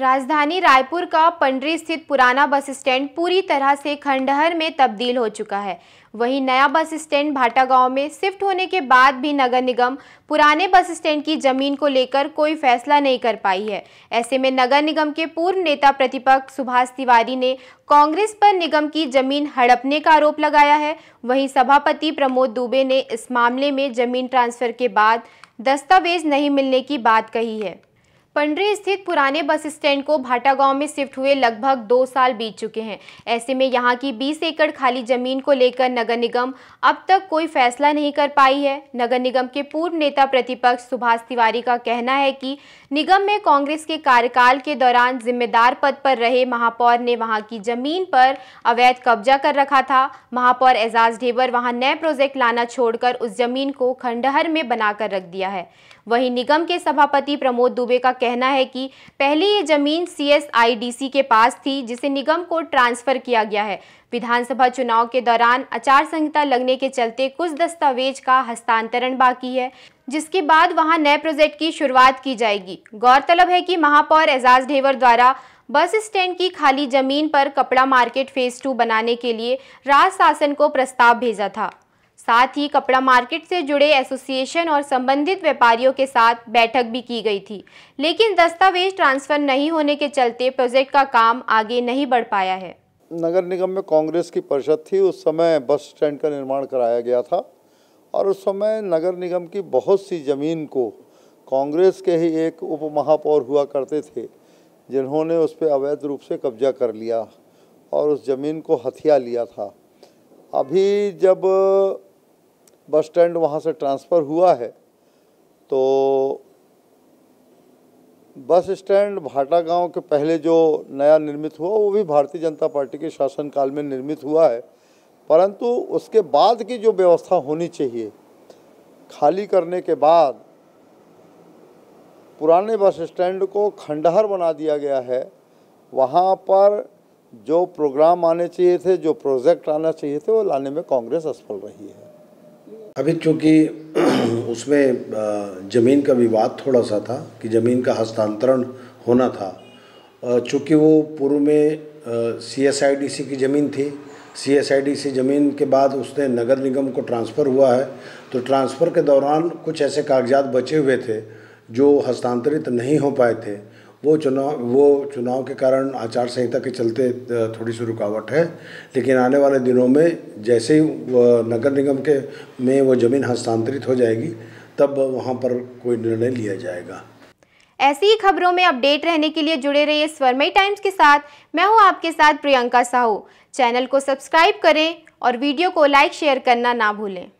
राजधानी रायपुर का पंडरी स्थित पुराना बस स्टैंड पूरी तरह से खंडहर में तब्दील हो चुका है वहीं नया बस स्टैंड भाटा गांव में शिफ्ट होने के बाद भी नगर निगम पुराने बस स्टैंड की जमीन को लेकर कोई फैसला नहीं कर पाई है ऐसे में नगर निगम के पूर्व नेता प्रतिपक्ष सुभाष तिवारी ने कांग्रेस पर निगम की जमीन हड़पने का आरोप लगाया है वहीं सभापति प्रमोद दुबे ने इस मामले में जमीन ट्रांसफर के बाद दस्तावेज नहीं मिलने की बात कही है पंडरी स्थित पुराने बस स्टैंड को भाटा गांव में शिफ्ट हुए लगभग दो साल बीत चुके हैं ऐसे में यहां की 20 एकड़ खाली जमीन को लेकर नगर निगम अब तक कोई फैसला नहीं कर पाई है नगर निगम के पूर्व नेता प्रतिपक्ष सुभाष तिवारी का कहना है कि निगम में कांग्रेस के कार्यकाल के दौरान जिम्मेदार पद पर रहे महापौर ने वहाँ की जमीन पर अवैध कब्जा कर रखा था महापौर एजाज ढेबर वहाँ नए प्रोजेक्ट लाना छोड़कर उस जमीन को खंडहर में बनाकर रख दिया है वहीं निगम के सभापति प्रमोद दुबे का कह कहना है कि पहले ये ज़मीन सी के पास थी जिसे निगम को ट्रांसफ़र किया गया है विधानसभा चुनाव के दौरान आचार संहिता लगने के चलते कुछ दस्तावेज का हस्तांतरण बाकी है जिसके बाद वहां नए प्रोजेक्ट की शुरुआत की जाएगी गौरतलब है कि महापौर एजाज ढेवर द्वारा बस स्टैंड की खाली जमीन पर कपड़ा मार्केट फेज टू बनाने के लिए राज शासन को प्रस्ताव भेजा था साथ ही कपड़ा मार्केट से जुड़े एसोसिएशन और संबंधित व्यापारियों के साथ बैठक भी की गई थी लेकिन दस्तावेज ट्रांसफर नहीं होने के चलते प्रोजेक्ट का काम आगे नहीं बढ़ पाया है नगर निगम में कांग्रेस की परिषद थी उस समय बस स्टैंड का निर्माण कराया गया था और उस समय नगर निगम की बहुत सी ज़मीन को कांग्रेस के ही एक उप महापौर हुआ करते थे जिन्होंने उस पर अवैध रूप से कब्जा कर लिया और उस ज़मीन को हथिया लिया था अभी जब बस स्टैंड वहाँ से ट्रांसफ़र हुआ है तो बस स्टैंड भाटा गांव के पहले जो नया निर्मित हुआ वो भी भारतीय जनता पार्टी के शासनकाल में निर्मित हुआ है परंतु उसके बाद की जो व्यवस्था होनी चाहिए खाली करने के बाद पुराने बस स्टैंड को खंडहर बना दिया गया है वहाँ पर जो प्रोग्राम आने चाहिए थे जो प्रोजेक्ट आना चाहिए थे वो लाने में कांग्रेस असफल रही है अभी चूंकि उसमें ज़मीन का विवाद थोड़ा सा था कि ज़मीन का हस्तांतरण होना था चूँकि वो पूर्व में C S I D C की ज़मीन थी C S I D C ज़मीन के बाद उसने नगर निगम को ट्रांसफ़र हुआ है तो ट्रांसफ़र के दौरान कुछ ऐसे कागजात बचे हुए थे जो हस्तांतरित नहीं हो पाए थे वो चुनाव वो चुनाव के कारण आचार संहिता के चलते थोड़ी सी रुकावट है लेकिन आने वाले दिनों में जैसे ही नगर निगम के में वो ज़मीन हस्तांतरित हो जाएगी तब वहाँ पर कोई निर्णय लिया जाएगा ऐसी ही खबरों में अपडेट रहने के लिए जुड़े रहिए स्वरमई टाइम्स के साथ मैं हूँ आपके साथ प्रियंका साहू चैनल को सब्सक्राइब करें और वीडियो को लाइक शेयर करना ना भूलें